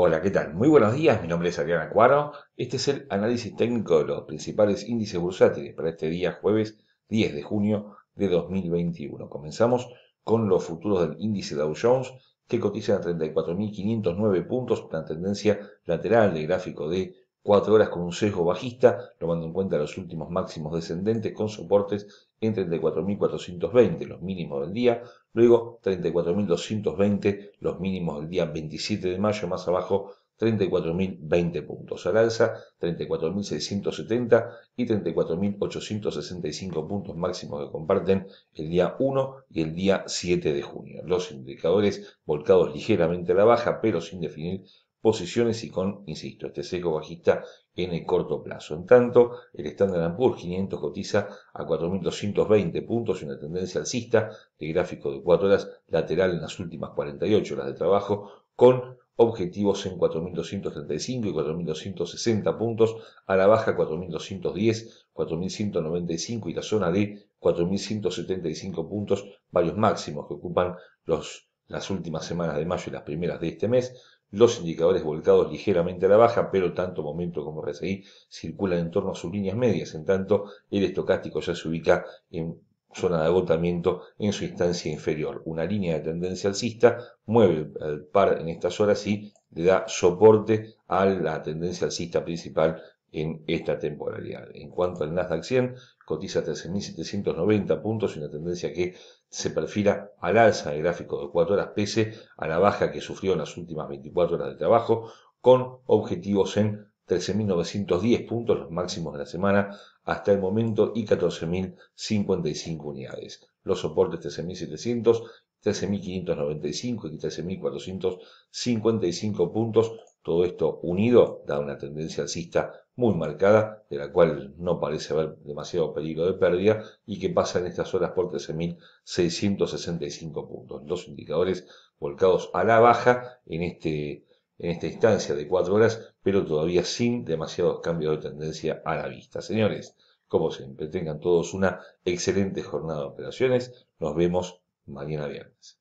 Hola, ¿qué tal? Muy buenos días, mi nombre es Adriana Cuaro, Este es el análisis técnico de los principales índices bursátiles para este día jueves 10 de junio de 2021. Comenzamos con los futuros del índice Dow Jones que cotiza a 34.509 puntos, una tendencia lateral de gráfico de 4 horas con un sesgo bajista, tomando en cuenta los últimos máximos descendentes con soportes en 34.420, los mínimos del día, luego 34.220, los mínimos del día 27 de mayo, más abajo 34.020 puntos al alza, 34.670 y 34.865 puntos máximos que comparten el día 1 y el día 7 de junio. Los indicadores volcados ligeramente a la baja, pero sin definir posiciones y con, insisto, este sesgo bajista en el corto plazo. En tanto, el Standard Poor's 500 cotiza a 4.220 puntos, y una tendencia alcista de gráfico de 4 horas lateral en las últimas 48 horas de trabajo, con objetivos en 4.235 y 4.260 puntos, a la baja 4.210, 4.195 y la zona de 4.175 puntos, varios máximos que ocupan los, las últimas semanas de mayo y las primeras de este mes, los indicadores volcados ligeramente a la baja, pero tanto momento como RSI circulan en torno a sus líneas medias. En tanto, el estocástico ya se ubica en zona de agotamiento en su instancia inferior. Una línea de tendencia alcista mueve el par en estas horas y le da soporte a la tendencia alcista principal en esta temporalidad. En cuanto al Nasdaq 100, cotiza 13.790 puntos y una tendencia que se perfila al alza del gráfico de 4 horas pese a la baja que sufrió en las últimas 24 horas de trabajo, con objetivos en 13.910 puntos, los máximos de la semana hasta el momento, y 14.055 unidades. Los soportes 13.700, 13.595 y 13.455 puntos todo esto unido da una tendencia alcista muy marcada, de la cual no parece haber demasiado peligro de pérdida y que pasa en estas horas por 13.665 puntos. Dos indicadores volcados a la baja en, este, en esta instancia de cuatro horas, pero todavía sin demasiados cambios de tendencia a la vista. Señores, como siempre, tengan todos una excelente jornada de operaciones. Nos vemos mañana viernes.